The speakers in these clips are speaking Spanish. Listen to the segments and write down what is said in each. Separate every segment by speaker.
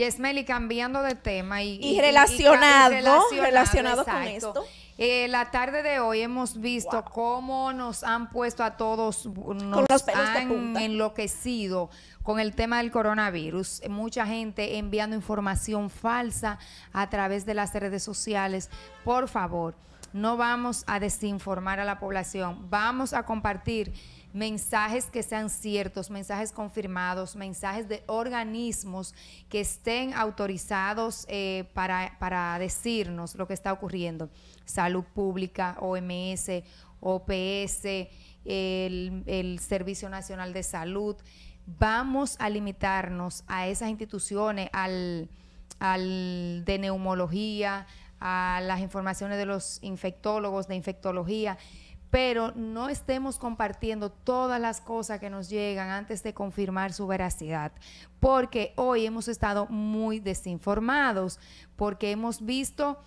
Speaker 1: Yesmeli, cambiando de tema y, relacionado, con esto. Eh, la tarde de hoy hemos visto cómo nos han puesto a todos, nos han enloquecido con el tema del coronavirus. Mucha gente enviando información falsa a través de las redes sociales. Por favor, no vamos a desinformar a la población, vamos a compartir mensajes que sean ciertos, mensajes confirmados, mensajes de organismos que estén autorizados eh, para, para, decirnos lo que está ocurriendo. Salud Pública, OMS, OPS, el, el Servicio Nacional de Salud. Vamos a limitarnos a esas instituciones, al, al de neumología, a las informaciones de los infectólogos, de infectología, pero no estemos compartiendo todas las cosas que nos llegan antes de confirmar su veracidad, porque hoy hemos estado muy desinformados, porque hemos visto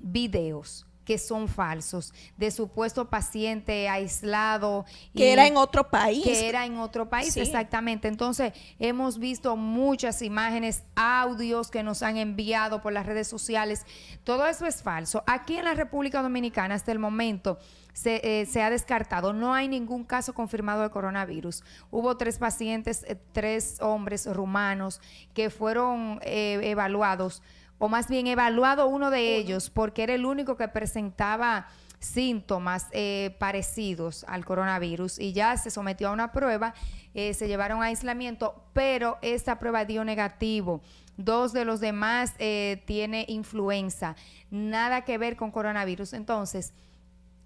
Speaker 1: videos, que son falsos, de supuesto paciente aislado. que era en otro país. Que era en otro país, exactamente. Entonces, hemos visto muchas imágenes, audios que nos han enviado por las redes sociales. Todo eso es falso. Aquí en la República Dominicana, hasta el momento, se, eh, ha descartado. No hay ningún caso confirmado de coronavirus. Hubo tres pacientes, eh, tres hombres rumanos que fueron eh, evaluados o más bien evaluado uno de ellos porque era el único que presentaba síntomas eh, parecidos al coronavirus y ya se sometió a una prueba, eh, se llevaron a aislamiento, pero esta prueba dio negativo. Dos de los demás eh, tiene influenza, nada que ver con coronavirus. Entonces,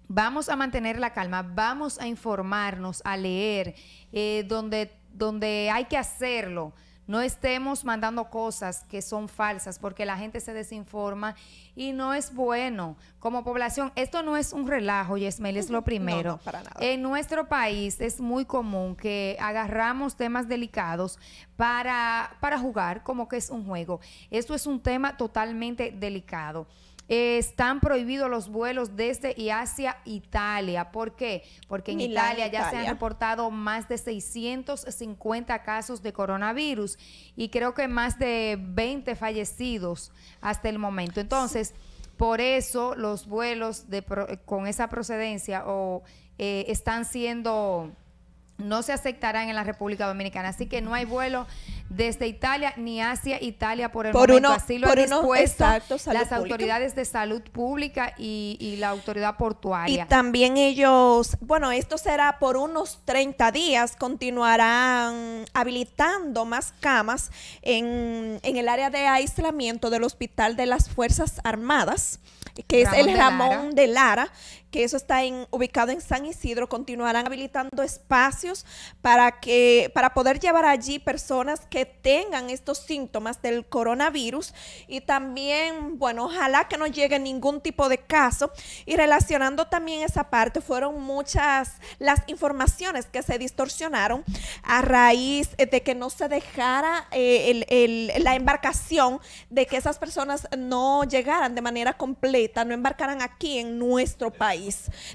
Speaker 1: vamos a mantener la calma, vamos a informarnos, a leer, donde, donde hay que hacerlo no estemos mandando cosas que son falsas porque la gente se desinforma y no es bueno. Como población, esto no es un relajo, Yesmel, es lo primero. para En nuestro país es muy común que agarramos temas delicados para, para jugar como que es un juego. Esto es un tema totalmente delicado están prohibidos los vuelos desde y hacia Italia. ¿Por qué? Porque en Italia ya se han reportado más de 650 casos de coronavirus y creo que más de 20 fallecidos hasta el momento. Entonces, por eso los vuelos de con esa procedencia o, eh, están siendo no se aceptarán en la República Dominicana. Así que no hay vuelo desde Italia ni hacia Italia por el por momento. Así lo por han dispuesto las autoridades de salud pública y,
Speaker 2: la autoridad portuaria. Y también ellos, bueno, esto será por unos 30 días, continuarán habilitando más camas en, en el área de aislamiento del Hospital de las Fuerzas Armadas que es el Ramón de Lara, que eso está en, ubicado en San Isidro, continuarán habilitando espacios para, que, para poder llevar allí personas que tengan estos síntomas del coronavirus y también, bueno, ojalá que no llegue ningún tipo de caso. Y relacionando también esa parte, fueron muchas las informaciones que se distorsionaron a raíz de que no se dejara eh, la embarcación, de que esas personas no llegaran de manera completa, no embarcaran aquí en nuestro país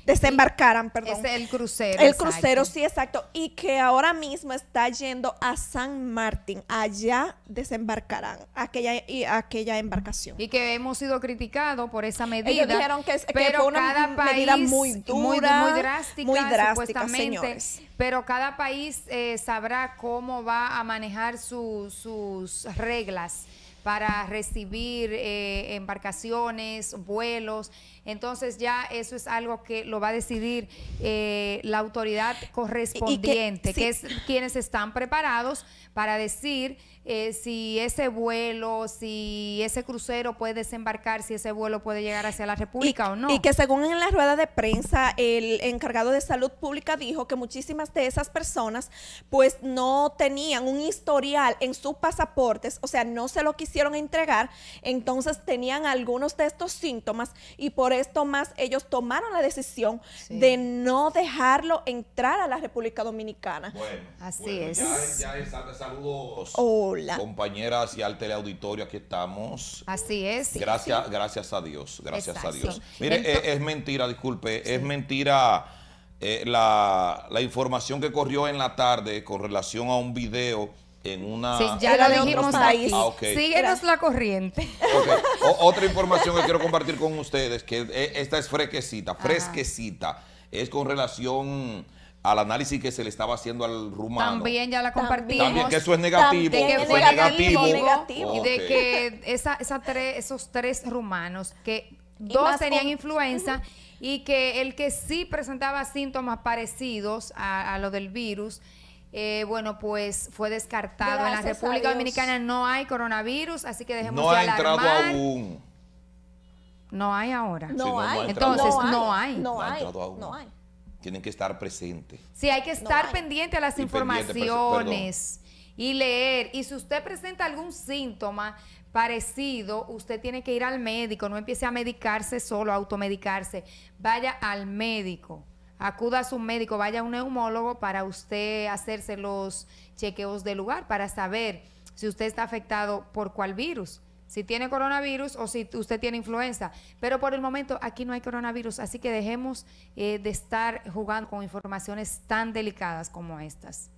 Speaker 2: desembarcarán, perdón. Es el crucero. El crucero, sí, exacto. Y que ahora mismo está yendo a San Martín. Allá desembarcarán
Speaker 1: aquella, y, aquella embarcación. Y que hemos sido criticados por esa medida. dijeron que, una medida muy dura, muy, drástica, señores. Pero cada país eh, sabrá cómo va a manejar sus reglas para recibir eh, embarcaciones, vuelos. Entonces ya eso es algo que lo va a decidir eh, la autoridad correspondiente, que, es quienes están preparados para decir eh, si ese vuelo, si ese crucero puede desembarcar, si ese vuelo puede llegar hacia la República o no.
Speaker 2: Y que según en la rueda de prensa, el encargado de salud pública dijo que muchísimas de esas personas pues no tenían un historial en sus pasaportes, o sea, no se lo quisieron entregar, entonces tenían algunos de estos síntomas y por esto más, ellos tomaron la decisión de no dejarlo entrar a la República Dominicana.
Speaker 1: Bueno, así es. Ya,
Speaker 3: Saludos,
Speaker 1: Hola.
Speaker 3: compañeras y al teleauditorio, aquí estamos.
Speaker 1: Así es.
Speaker 3: gracias, gracias a Dios, gracias a Dios. Mire, eh, es, mentira, disculpe, es mentira eh, la, la información que corrió en la tarde con relación a un video en una... Sí, ya la dijimos ahí. Síguenos
Speaker 1: la corriente.
Speaker 3: otra información que quiero compartir con ustedes, que e, esta es fresquecita, fresquecita, es con relación al análisis que se le estaba haciendo al rumano. También
Speaker 1: ya la compartimos. También que eso es negativo. De que fue negativo. Y de que tres, esos tres rumanos, que dos tenían influenza y que el que sí presentaba síntomas parecidos a, a lo del virus, eh, bueno, pues fue descartado. en la República Dominicana no hay coronavirus, así que dejemos de alarmar. No ha entrado aún. No hay ahora. No, hay. Entonces, no hay. No No hay.
Speaker 3: Tienen que estar presentes.
Speaker 1: Sí, hay que estar pendiente a las pues, informaciones y leer. Y si usted presenta algún síntoma parecido, usted tiene que ir al médico. No empiece a medicarse solo, a automedicarse. Vaya al médico acuda a su médico, vaya a un neumólogo para usted hacerse los chequeos del lugar, para saber si usted está afectado por cuál virus, si tiene coronavirus o si usted tiene influenza. Pero por el momento aquí no hay coronavirus, así que dejemos eh, de estar jugando con informaciones tan delicadas como estas.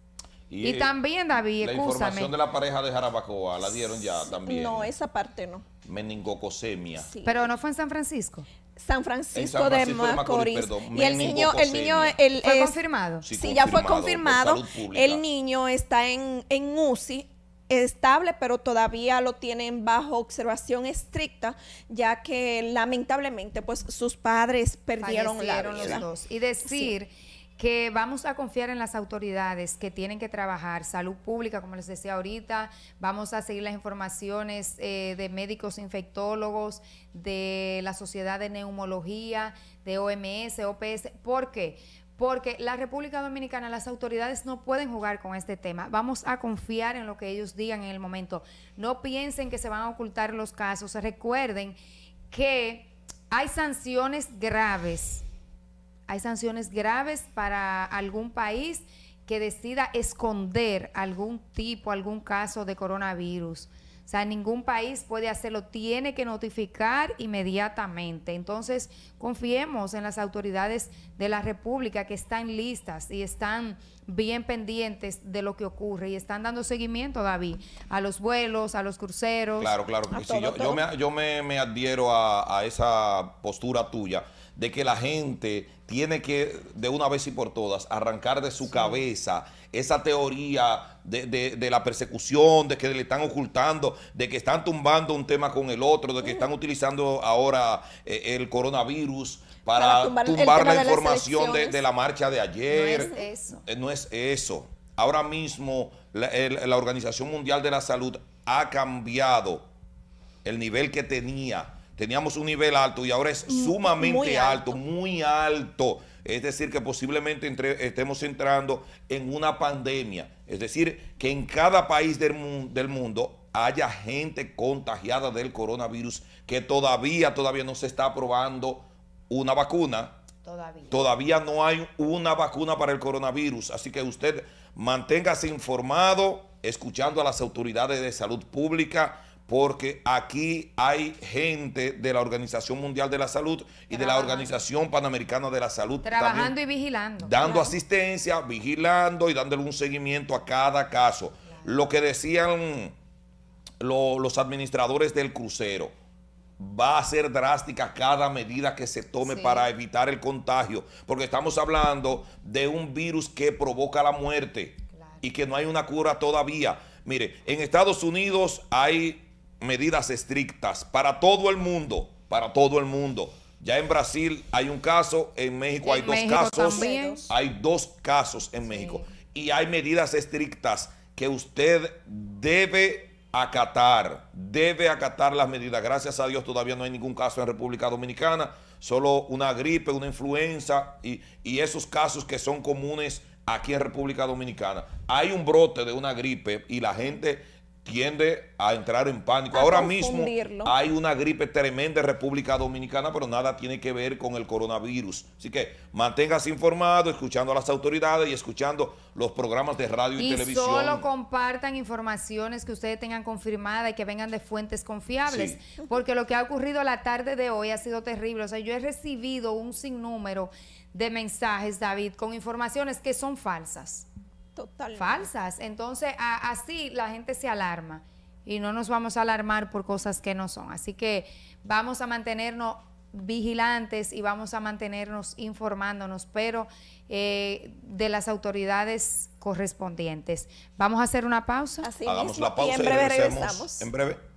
Speaker 1: Y, eh, también, David, La información de
Speaker 3: la pareja de Jarabacoa la dieron ya también. No,
Speaker 2: esa parte no.
Speaker 3: Meningocosemia.
Speaker 2: Pero no fue en San Francisco. San Francisco, de Macorís. y el niño, el niño, el, fue confirmado. Sí, ya fue confirmado. El niño está en, en UCI estable, pero todavía lo tienen bajo observación estricta, ya que lamentablemente pues sus
Speaker 1: padres perdieron la vida. Los dos. Y decir que vamos a confiar en las autoridades que tienen que trabajar, salud pública, como les decía ahorita, vamos a seguir las informaciones eh, de médicos infectólogos, de la Sociedad de Neumología, de OMS, OPS. ¿Por qué? Porque la República Dominicana, las autoridades no pueden jugar con este tema. Vamos a confiar en lo que ellos digan en el momento. No piensen que se van a ocultar los casos. Recuerden que hay sanciones graves hay sanciones graves para algún país que decida esconder algún tipo, algún caso de coronavirus. O sea, ningún país puede hacerlo, tiene que notificar inmediatamente. Entonces, confiemos en las autoridades de la República que están listas y están bien pendientes de lo que ocurre y están dando seguimiento, David, a los vuelos, a los cruceros. Claro, claro.
Speaker 3: yo, me, yo adhiero a esa postura tuya de que la gente tiene que, de una vez y por todas, arrancar de su cabeza esa teoría de, la persecución, de que le están ocultando, de que están tumbando un tema con el otro, de que mm. están utilizando ahora eh, el coronavirus para, tumbar, la información de, la marcha de ayer. No es eso. Eh, no es eso. Ahora mismo la, la Organización Mundial de la Salud ha cambiado el nivel que tenía teníamos un nivel alto y ahora es mm, sumamente alto. muy alto. Es decir, que posiblemente estemos entrando en una pandemia. Es decir, que en cada país del, mundo haya gente contagiada del coronavirus que todavía, todavía no se está probando una vacuna. Todavía no hay una vacuna para el coronavirus. Así que usted manténgase informado, escuchando a las autoridades de salud pública porque aquí hay gente de la Organización Mundial de la Salud y de la Organización Panamericana de la Salud. Trabajando
Speaker 1: y vigilando. Dando
Speaker 3: asistencia, vigilando y dándole un seguimiento a cada caso. Lo que decían los administradores del crucero, va a ser drástica cada medida que se tome para evitar el contagio, porque estamos hablando de un virus que provoca la muerte y que no hay una cura todavía. Mire, en Estados Unidos hay medidas estrictas para todo el mundo, para todo el mundo. Ya en Brasil hay un caso, en México hay dos casos, hay dos casos en México y hay medidas estrictas que usted debe acatar, debe acatar las medidas. Gracias a Dios todavía no hay ningún caso en República Dominicana, solo una gripe, una influenza y, y esos casos que son comunes aquí en República Dominicana. Hay un brote de una gripe y la gente tiende a entrar en pánico. Ahora mismo hay una gripe tremenda en República Dominicana, pero nada tiene que ver con el coronavirus. Así que manténgase informado, escuchando a las autoridades y escuchando los programas de radio y, y televisión. Solo
Speaker 1: compartan informaciones que ustedes tengan confirmada y que vengan de fuentes confiables, porque lo que ha ocurrido la tarde de hoy ha sido terrible. O sea, yo he recibido un sinnúmero de mensajes, David, con informaciones que son falsas falsas. Entonces, así la gente se alarma y no nos vamos a alarmar por cosas que no son. Así que vamos a mantenernos vigilantes y vamos a mantenernos informándonos, pero eh, de las autoridades correspondientes. Vamos a hacer una pausa. Hagamos la pausa y En
Speaker 3: breve.